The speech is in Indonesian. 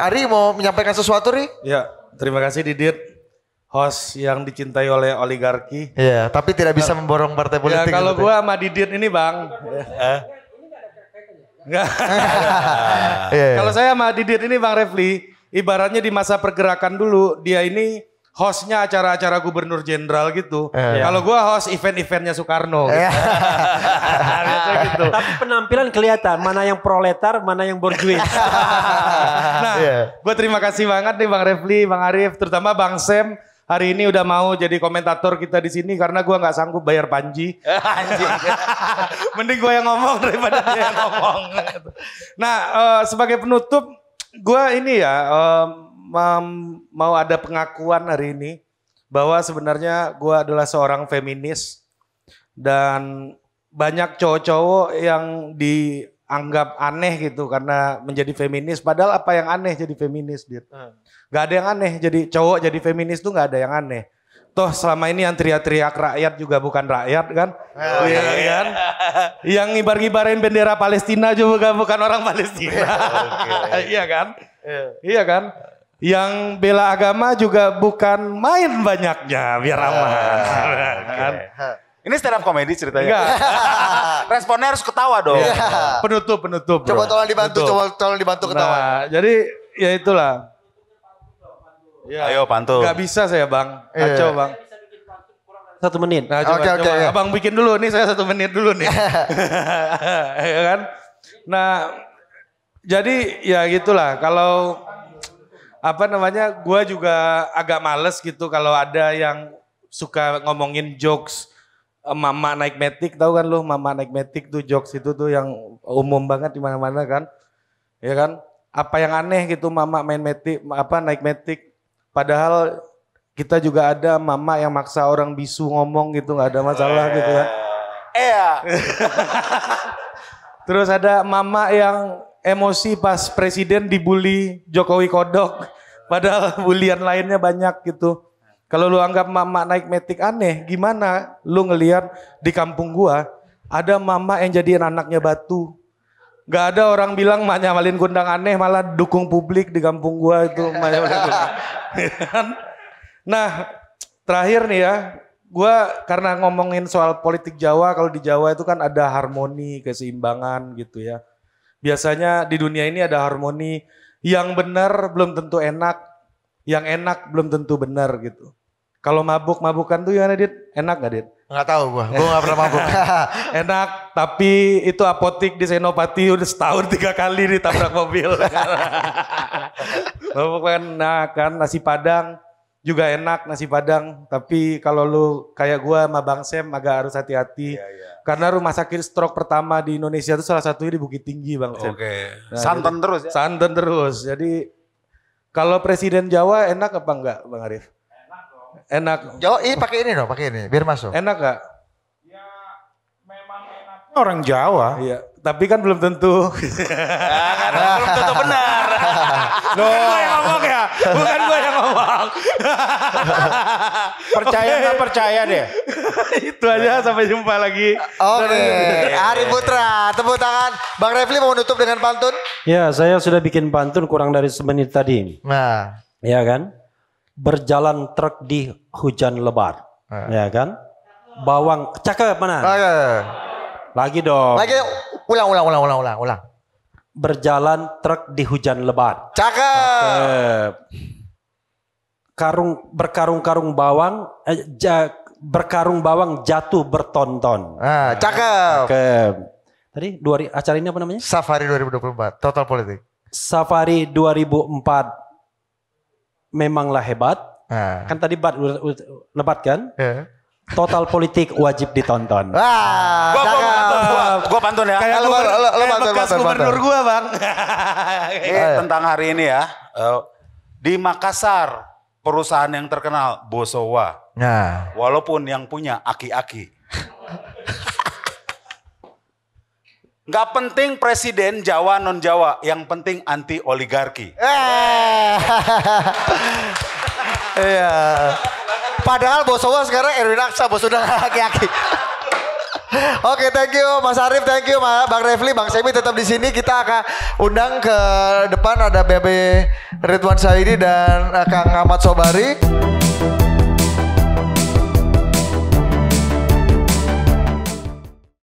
Ari mau menyampaikan sesuatu Ri? Ya, terima kasih Didit host yang dicintai oleh oligarki. Iya, tapi tidak bisa nah, memborong partai ya, politik. Ya, kalau gitu, gua sama Didit ini, Bang. Eh? Iya, iya. Kalau saya sama Didit ini Bang Refli, ibaratnya di masa pergerakan dulu dia ini hostnya acara-acara gubernur jenderal gitu. Yeah. Kalau gua host event-eventnya Soekarno. Gitu. gitu. Tapi penampilan kelihatan mana yang proletar, mana yang borjuis. nah, yeah. gue terima kasih banget nih Bang Refli, Bang Arif, terutama Bang Sam hari ini udah mau jadi komentator kita di sini karena gue nggak sanggup bayar Panji. Mending gue yang ngomong daripada dia yang ngomong. Nah, uh, sebagai penutup, gue ini ya um, mau ada pengakuan hari ini bahwa sebenarnya gue adalah seorang feminis dan banyak cowok-cowok yang dianggap aneh gitu karena menjadi feminis. Padahal apa yang aneh jadi feminis, Dit? Hmm. Gak ada yang aneh. Jadi cowok jadi feminis tuh gak ada yang aneh. Toh selama ini yang teriak-teriak rakyat juga bukan rakyat kan? Oh, iya iya. kan? yang ngibar-ngibarin bendera Palestina juga bukan orang Palestina. Iya, okay. iya kan? Yeah. Iya kan? yang bela agama juga bukan main banyaknya biar ah, aman. Uh, okay. kan? Ini stand up comedy ceritanya. Enggak. Responnya harus ketawa dong. Yeah. Penutup, penutup. Coba bro. tolong dibantu, penutup. coba tolong dibantu ketawa. Nah, jadi ya itulah. Ya. Ayo pantun. Gak bisa saya bang, yeah. bang. Satu menit. Nah, coba, okay, okay, coba. Yeah. Abang bikin dulu, nih saya satu menit dulu nih. ya kan? Nah, jadi ya gitulah. Kalau apa namanya, gue juga agak males gitu kalau ada yang suka ngomongin jokes Eh, mama naik metik tahu kan lu Mama naik metik tuh jokes itu tuh yang umum banget di mana-mana kan. Ya kan? Apa yang aneh gitu Mama main metik apa naik metik padahal kita juga ada mama yang maksa orang bisu ngomong gitu nggak ada masalah eee. Eh. gitu kan. Iya. Terus ada mama yang emosi pas presiden dibully Jokowi kodok padahal bulian lainnya banyak gitu. Kalau lu anggap mama naik metik aneh, gimana lu ngeliat di kampung gua ada mama yang jadiin anaknya batu. Gak ada orang bilang mak nyawalin kundang aneh, malah dukung publik di kampung gua itu. nah, terakhir nih ya, gua karena ngomongin soal politik Jawa, kalau di Jawa itu kan ada harmoni, keseimbangan gitu ya. Biasanya di dunia ini ada harmoni yang benar belum tentu enak, yang enak belum tentu benar gitu. Kalau mabuk-mabukan tuh gimana Dit? Enak gak Dit? Enggak tahu gua. Gua enggak pernah mabuk. Enak, tapi itu apotik di Senopati udah setahun tiga kali ditabrak mobil. mabuk kan nah kan nasi padang juga enak nasi padang, tapi kalau lu kayak gua sama Bang Sem agak harus hati-hati. Yeah, yeah. Karena rumah sakit stroke pertama di Indonesia itu salah satunya di Bukit Tinggi, Bang Sem. Oke. Okay. Nah, santan terus ya. Santan terus. Jadi kalau presiden Jawa enak apa enggak, Bang Arif? Enak. Jawa ini pakai ini dong, pakai ini biar masuk. Enak gak? Ya memang enak. Orang Jawa. Iya. Tapi kan belum tentu. Ya, kan, belum tentu benar. Loh. Bukan gue yang ngomong ya. Bukan gue yang ngomong. percaya nggak okay. percaya deh. Itu aja sampai jumpa lagi. Oke. Okay. Ari Putra, tepuk tangan. Bang Refli mau menutup dengan pantun? Ya, saya sudah bikin pantun kurang dari semenit tadi. Nah. ya kan? berjalan truk di hujan lebar. Ya, ya kan? Bawang cakep mana? Ah, iya, iya, iya. Lagi dong. Lagi ulang ulang ulang ulang ulang ulang. Berjalan truk di hujan lebat. Cakep. cakep. Karung berkarung-karung bawang eh, ja, berkarung bawang jatuh bertonton. Ah, ya kan? cakep. Cakep. Tadi dua acara ini apa namanya? Safari 2024 Total Politik. Safari 2004 memanglah hebat. Nah. Kan tadi bat lebat kan? Yeah. Total politik wajib ditonton. Wah, gua, gua, gua, gua pantun ya. Kayak, gua, lo, lo, kayak bekas pantun, gubernur gua bang. ini ah, ya. tentang hari ini ya. Eh, di Makassar perusahaan yang terkenal Bosowa. Nah. Walaupun yang punya aki-aki. Gak penting presiden Jawa non Jawa, yang penting anti oligarki. Eh. Iya. Padahal Bosowa sekarang Erwin Aksa, bos sudah kaki kaki. Oke, okay, thank you Mas Arif, thank you Bang Refli, Bang Semi tetap di sini. Kita akan undang ke depan ada BB Ridwan Saidi dan eh, Kang Ahmad Sobari.